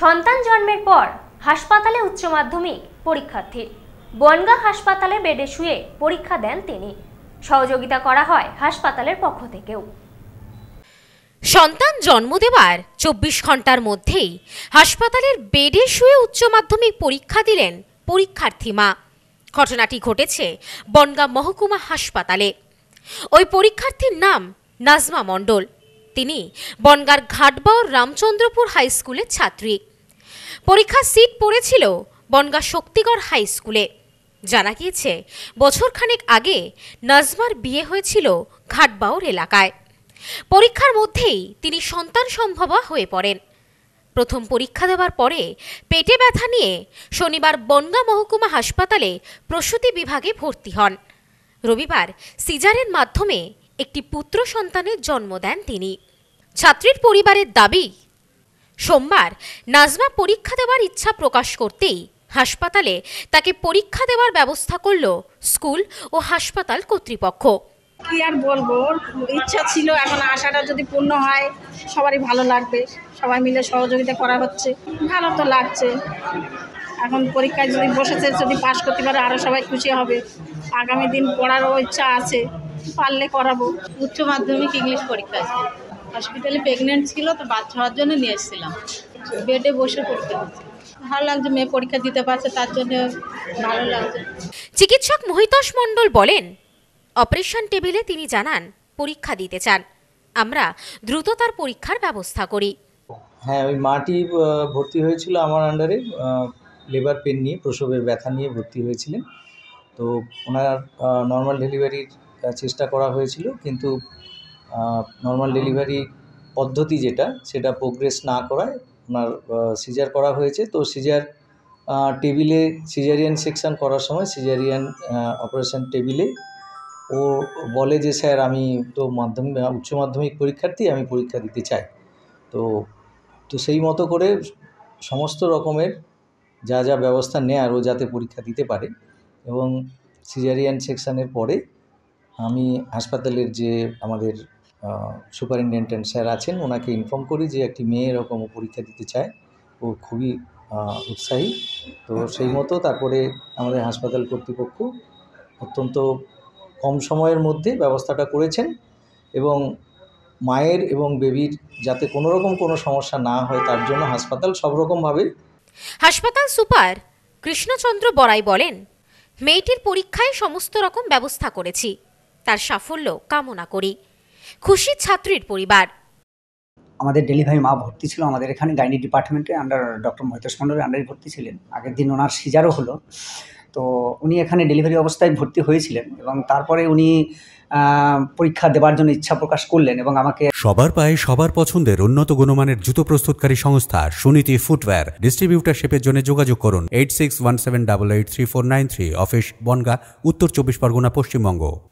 সন্তান জন্মের পর হাসপাতালে উচ্চ মাধ্যমিক পরীক্ষার্থী বনগা হাসপাতালে বেডে শুয়ে পরীক্ষা দেন তিনি সহযোগিতা করা হয় হাসপাতালের পক্ষ থেকেও সন্তান জন্ম দেবার চব্বিশ ঘন্টার মধ্যেই হাসপাতালের বেডে শুয়ে উচ্চ মাধ্যমিক পরীক্ষা দিলেন পরীক্ষার্থী মা ঘটনাটি ঘটেছে বনগা মহকুমা হাসপাতালে ওই পরীক্ষার্থীর নাম নাজমা মণ্ডল তিনি বনগার ঘাটবাউর রামচন্দ্রপুর হাই স্কুলের ছাত্রী পরীক্ষা সিট পড়েছিল বনগা শক্তিগড় হাই স্কুলে জানা গিয়েছে বছরখানেক আগে নাজমার বিয়ে হয়েছিল ঘাটবাউর এলাকায় পরীক্ষার মধ্যেই তিনি সন্তান সম্ভবা হয়ে পড়েন প্রথম পরীক্ষা দেওয়ার পরে পেটে ব্যথা নিয়ে শনিবার বনগা মহকুমা হাসপাতালে প্রসূতি বিভাগে ভর্তি হন রবিবার সিজারের মাধ্যমে একটি পুত্র সন্তানের জন্ম দেন তিনি ছাত্রীর পরিবারের দাবি সোমবার নাজমা পরীক্ষা দেওয়ার ইচ্ছা প্রকাশ করতেই হাসপাতালে তাকে পরীক্ষা দেওয়ার ব্যবস্থা করল স্কুল ও হাসপাতাল কর্তৃপক্ষ কি আর বলবো ইচ্ছা ছিল এখন আশাটা যদি পূর্ণ হয় সবারই ভালো লাগবে সবাই মিলে সহযোগিতা করা হচ্ছে ভালো তো লাগছে এখন পরীক্ষায় যদি বসেছে যদি পাশ করতে পারে আরও সবাই খুশি হবে আগামী দিন পড়ারও ইচ্ছা আছে পারলে করাবো উচ্চ মাধ্যমিক ইংলিশ পরীক্ষা আছে হসপিটালে প্রেগনেন্ট ছিল তো বাচ্চা হওয়ার জন্য নিয়ে এসেছিলাম বেডে বসে পড়তে হচ্ছে ভালো লাগছে মেয়ে পরীক্ষা দিতে পারছে তার জন্য চিকিৎসক মহিতোষ মণ্ডল বলেন অপারেশন টেবিলে তিনি জানান পরীক্ষা দিতে চান আমরা দ্রুত তার পরীক্ষার ব্যবস্থা করি হ্যাঁ ওই মাটি ভর্তি হয়েছিল আমার আন্ডারে লেবার পেন নিয়ে প্রসবের ব্যথা নিয়ে ভর্তি হয়েছিলেন তো ওনার নর্মাল ডেলিভারির চেষ্টা করা হয়েছিল কিন্তু নর্মাল ডেলিভারি পদ্ধতি যেটা সেটা প্রোগ্রেস না করায় ওনার সিজার করা হয়েছে তো সিজার টেবিলে সিজারিয়ান সেকশন করার সময় সিজারিয়ান অপারেশন টেবিলে ও বলে যে স্যার আমি তো মাধ্যমিক উচ্চ মাধ্যমিক পরীক্ষার্থী আমি পরীক্ষা দিতে চাই তো তো সেই মতো করে সমস্ত রকমের যা যা ব্যবস্থা নেয় আর ও যাতে পরীক্ষা দিতে পারে এবং সিজারিয়ান সেকশানের পরে আমি হাসপাতালের যে আমাদের সুপারিনটেন্ডেন্ট স্যার আছেন ওনাকে ইনফর্ম করি যে একটি মেয়ে এরকম পরীক্ষা দিতে চায় ও খুবই উৎসাহী তো আচ্ছা। সেই মতো তারপরে আমাদের হাসপাতাল কর্তৃপক্ষ অত্যন্ত কম সময়ের মধ্যে ব্যবস্থাটা করেছেন এবং মায়ের এবং বেবির যাতে কোনো রকম কোনো সমস্যা না হয় তার জন্য হাসপাতাল সব রকমভাবে হাসপাতাল সুপার কৃষ্ণচন্দ্র বড়াই বলেন মেয়েটির পরীক্ষায় সমস্ত রকম ব্যবস্থা করেছি তার সাফল্য কামনা করি খুশি ছাত্রীর পরিবার আমাদের ডেলিভারি মা ভর্তি ছিল আমাদের এখানে গাইনি ডিপার্টমেন্টে আন্ডার ডক্টর মহিতেশ মন্ডলের আন্ডারে ভর্তি ছিলেন আগের দিন ওনার সিজারও হলো তো উনি এখানে ডেলিভারি অবস্থায় ভর্তি হয়েছিলেন এবং তারপরে উনি পরীক্ষা দেবার জন্য ইচ্ছা প্রকাশ করলেন এবং আমাকে সবার পায়ে সবার পছন্দের উন্নত গুণমানের জুতো প্রস্তুতকারী সংস্থা সুনীতি ফুটওয়্যার ডিস্ট্রিবিউটারশিপের জন্য যোগাযোগ করুন eight six one seven double eight three four nine three office Bangaon Uttar Chabbish Pargana Paschimbanga